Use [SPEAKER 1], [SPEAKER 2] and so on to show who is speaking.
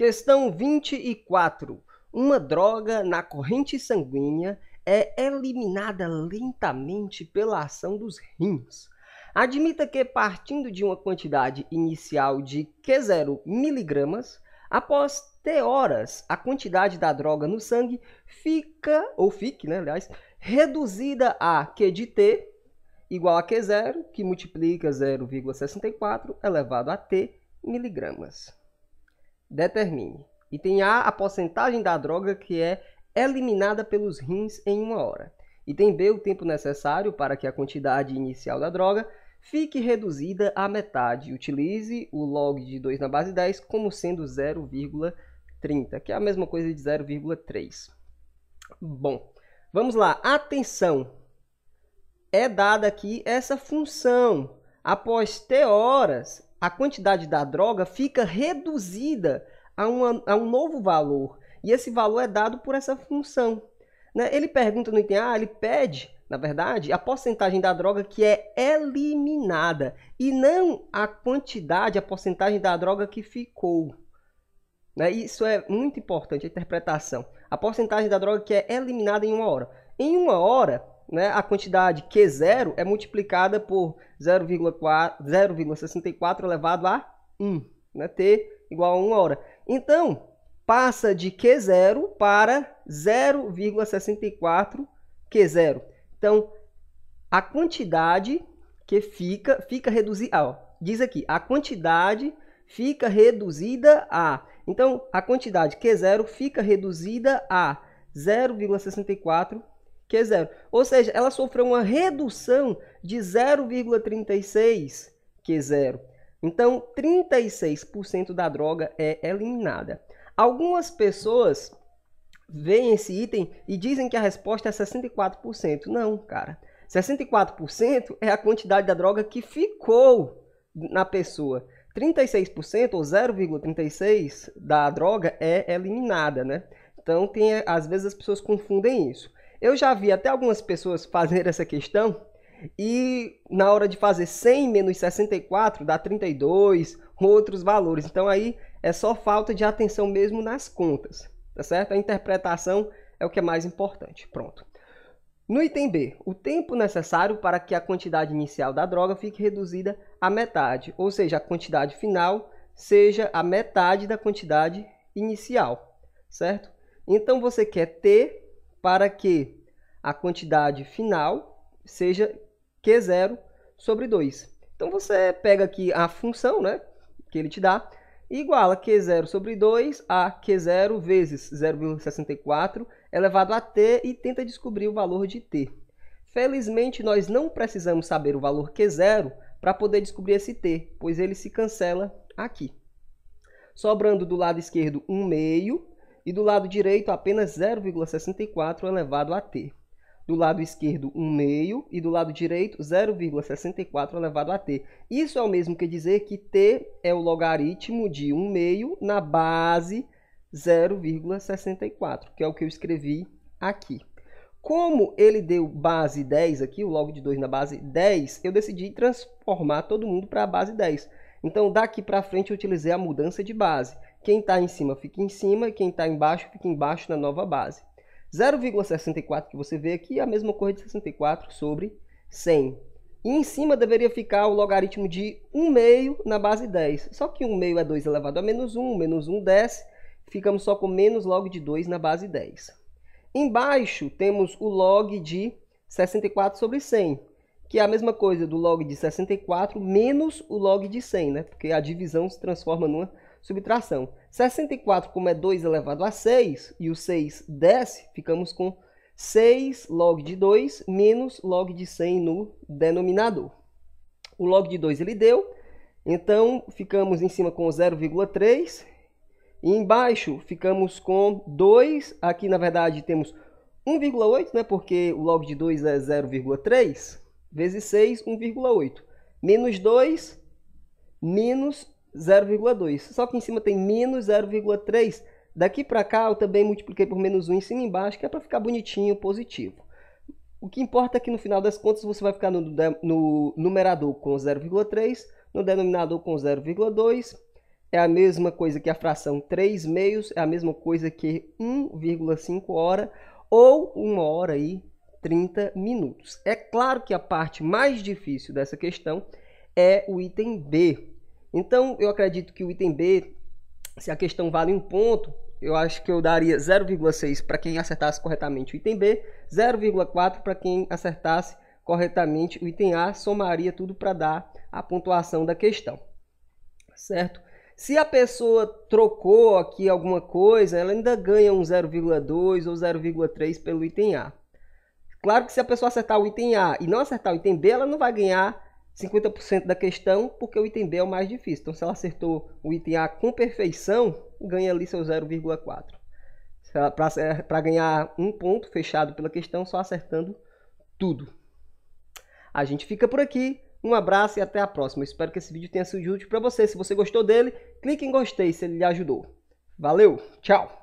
[SPEAKER 1] Questão 24. Uma droga na corrente sanguínea é eliminada lentamente pela ação dos rins. Admita que partindo de uma quantidade inicial de Q0 miligramas, após t horas, a quantidade da droga no sangue fica, ou fique, né, aliás, reduzida a Q de T igual a Q0, que multiplica 0,64 elevado a T miligramas. Determine. Item A, a porcentagem da droga que é eliminada pelos rins em uma hora. Item B, o tempo necessário para que a quantidade inicial da droga fique reduzida à metade. Utilize o log de 2 na base 10 como sendo 0,30, que é a mesma coisa de 0,3. Bom, vamos lá. Atenção! É dada aqui essa função. Após ter horas, a quantidade da droga fica reduzida a, uma, a um novo valor. E esse valor é dado por essa função. Né? Ele pergunta no item A, ele pede, na verdade, a porcentagem da droga que é eliminada e não a quantidade, a porcentagem da droga que ficou. Né? Isso é muito importante, a interpretação. A porcentagem da droga que é eliminada em uma hora. Em uma hora, né, a quantidade Q0 é multiplicada por 0,64 elevado a 1, né, T igual a 1 hora. Então, passa de Q0 para 0,64 Q0. Então, a quantidade que fica, fica reduzida, diz aqui, a quantidade fica reduzida a, então, a quantidade Q0 fica reduzida a 0,64 Q0 que é zero. Ou seja, ela sofreu uma redução de 0,36, que é zero. Então, 36% da droga é eliminada. Algumas pessoas veem esse item e dizem que a resposta é 64%. Não, cara. 64% é a quantidade da droga que ficou na pessoa. 36% ou 0,36% da droga é eliminada, né? Então, tem, às vezes as pessoas confundem isso. Eu já vi até algumas pessoas fazer essa questão e na hora de fazer 100 menos 64 dá 32, outros valores. Então aí é só falta de atenção mesmo nas contas, tá certo? A interpretação é o que é mais importante. Pronto. No item B, o tempo necessário para que a quantidade inicial da droga fique reduzida à metade, ou seja, a quantidade final seja a metade da quantidade inicial, certo? Então você quer T para que a quantidade final seja Q0 sobre 2. Então você pega aqui a função né, que ele te dá iguala Q0 sobre 2 a Q0 vezes 0,64 elevado a T e tenta descobrir o valor de T. Felizmente, nós não precisamos saber o valor Q0 para poder descobrir esse T, pois ele se cancela aqui. Sobrando do lado esquerdo 1 meio e do lado direito apenas 0,64 elevado a t. Do lado esquerdo, 1 meio, e do lado direito, 0,64 elevado a t. Isso é o mesmo que dizer que t é o logaritmo de 1 meio na base 0,64, que é o que eu escrevi aqui. Como ele deu base 10 aqui, o log de 2 na base 10, eu decidi transformar todo mundo para a base 10. Então, daqui para frente, eu utilizei a mudança de base. Quem está em cima fica em cima e quem está embaixo fica embaixo na nova base. 0,64 que você vê aqui é a mesma coisa de 64 sobre 100. E em cima deveria ficar o logaritmo de 1 meio na base 10. Só que 1 meio é 2 elevado a menos 1, menos 1 desce. Ficamos só com menos log de 2 na base 10. Embaixo temos o log de 64 sobre 100, que é a mesma coisa do log de 64 menos o log de 100, né? Porque a divisão se transforma numa subtração. 64, como é 2 elevado a 6, e o 6 desce, ficamos com 6 log de 2 menos log de 100 no denominador. O log de 2 ele deu, então ficamos em cima com 0,3 e embaixo ficamos com 2. Aqui na verdade temos 1,8, né, porque o log de 2 é 0,3 vezes 6, 1,8. Menos 2, menos 0,2. Só que em cima tem menos 0,3. Daqui para cá eu também multipliquei por menos 1 em cima e embaixo, que é para ficar bonitinho, positivo. O que importa é que no final das contas você vai ficar no, no numerador com 0,3, no denominador com 0,2. É a mesma coisa que a fração 3 meios, é a mesma coisa que 1,5 hora ou 1 hora e 30 minutos. É claro que a parte mais difícil dessa questão é o item B, então, eu acredito que o item B, se a questão vale um ponto, eu acho que eu daria 0,6 para quem acertasse corretamente o item B, 0,4 para quem acertasse corretamente o item A, somaria tudo para dar a pontuação da questão. Certo? Se a pessoa trocou aqui alguma coisa, ela ainda ganha um 0,2 ou 0,3 pelo item A. Claro que se a pessoa acertar o item A e não acertar o item B, ela não vai ganhar 50% da questão, porque o item B é o mais difícil. Então, se ela acertou o item A com perfeição, ganha ali seu 0,4. Para ganhar um ponto fechado pela questão, só acertando tudo. A gente fica por aqui. Um abraço e até a próxima. espero que esse vídeo tenha sido útil para você. Se você gostou dele, clique em gostei se ele lhe ajudou. Valeu, tchau!